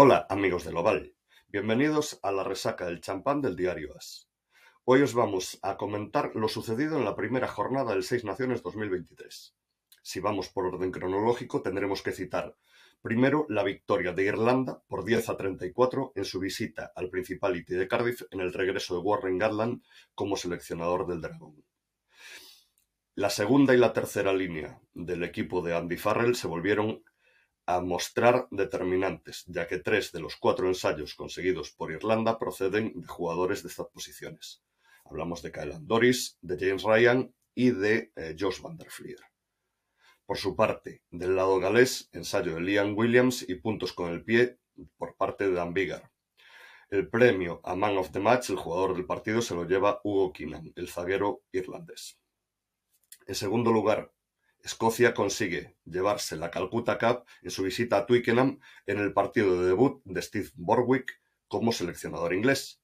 Hola amigos del Oval, bienvenidos a la resaca del champán del diario As. Hoy os vamos a comentar lo sucedido en la primera jornada del Seis Naciones 2023. Si vamos por orden cronológico, tendremos que citar primero la victoria de Irlanda por 10 a 34 en su visita al Principality de Cardiff en el regreso de Warren Garland como seleccionador del Dragón. La segunda y la tercera línea del equipo de Andy Farrell se volvieron a mostrar determinantes, ya que tres de los cuatro ensayos conseguidos por Irlanda proceden de jugadores de estas posiciones. Hablamos de Kyle Doris, de James Ryan y de eh, Josh Van der Por su parte, del lado galés, ensayo de Liam Williams y puntos con el pie por parte de Dan Vigar. El premio a Man of the Match, el jugador del partido, se lo lleva Hugo Keenan, el zaguero irlandés. En segundo lugar, Escocia consigue llevarse la Calcutta Cup en su visita a Twickenham en el partido de debut de Steve Borwick como seleccionador inglés.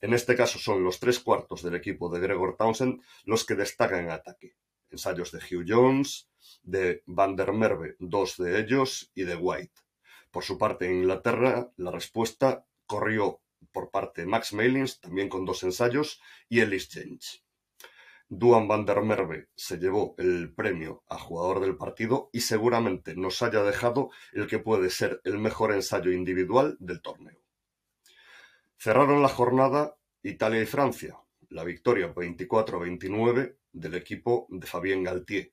En este caso son los tres cuartos del equipo de Gregor Townsend los que destacan en ataque. Ensayos de Hugh Jones, de Van der Merwe, dos de ellos, y de White. Por su parte, en Inglaterra, la respuesta corrió por parte de Max Mailings, también con dos ensayos, y Ellis James. Duan van der Merwe se llevó el premio a jugador del partido y seguramente nos haya dejado el que puede ser el mejor ensayo individual del torneo. Cerraron la jornada Italia y Francia, la victoria 24-29 del equipo de Fabien Galtier.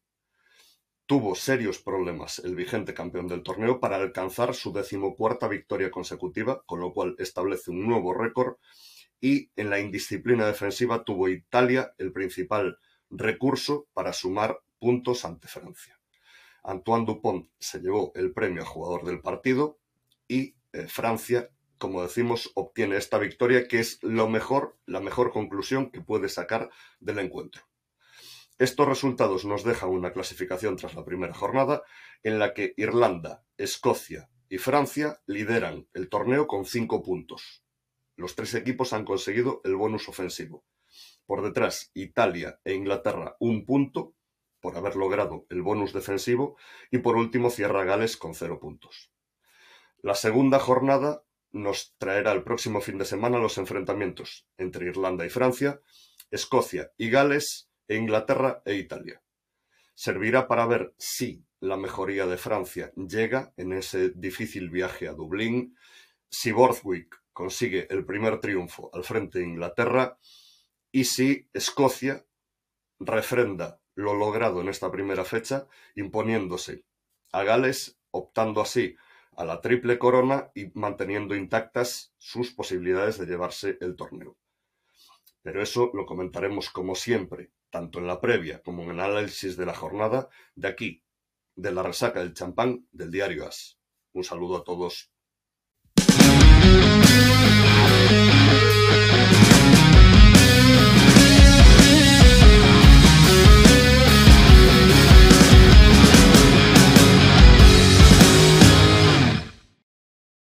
Tuvo serios problemas el vigente campeón del torneo para alcanzar su decimocuarta victoria consecutiva, con lo cual establece un nuevo récord y en la indisciplina defensiva tuvo Italia el principal recurso para sumar puntos ante Francia. Antoine Dupont se llevó el premio a jugador del partido y eh, Francia, como decimos, obtiene esta victoria que es lo mejor, la mejor conclusión que puede sacar del encuentro. Estos resultados nos dejan una clasificación tras la primera jornada en la que Irlanda, Escocia y Francia lideran el torneo con cinco puntos. Los tres equipos han conseguido el bonus ofensivo. Por detrás, Italia e Inglaterra un punto por haber logrado el bonus defensivo y por último cierra Gales con cero puntos. La segunda jornada nos traerá el próximo fin de semana los enfrentamientos entre Irlanda y Francia, Escocia y Gales, e Inglaterra e Italia. Servirá para ver si la mejoría de Francia llega en ese difícil viaje a Dublín, si Borthwick consigue el primer triunfo al frente de Inglaterra y si Escocia refrenda lo logrado en esta primera fecha imponiéndose a Gales, optando así a la triple corona y manteniendo intactas sus posibilidades de llevarse el torneo. Pero eso lo comentaremos como siempre, tanto en la previa como en el análisis de la jornada, de aquí, de la resaca del champán del diario As. Un saludo a todos.